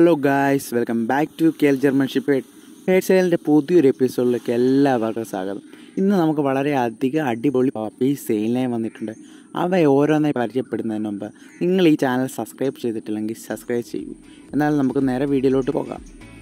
hello guys welcome back to കെ ജർമൻഷിപ്പ് ജർമ്മൻഷിപ്പ് ഹെഡ് സെയിലിൻ്റെ പുതിയൊരു എപ്പിസോഡിലേക്ക് എല്ലാവർക്കും സ്വാഗതം ഇന്ന് നമുക്ക് വളരെയധികം അടിപൊളി പപ്പി സെയിലിനായി വന്നിട്ടുണ്ട് അവയെ ഓരോന്നായി പരിചയപ്പെടുന്നതിന് മുമ്പ് നിങ്ങൾ ഈ ചാനൽ സബ്സ്ക്രൈബ് ചെയ്തിട്ടില്ലെങ്കിൽ സബ്സ്ക്രൈബ് ചെയ്യൂ എന്നാൽ നമുക്ക് നേരെ വീഡിയോയിലോട്ട് പോകാം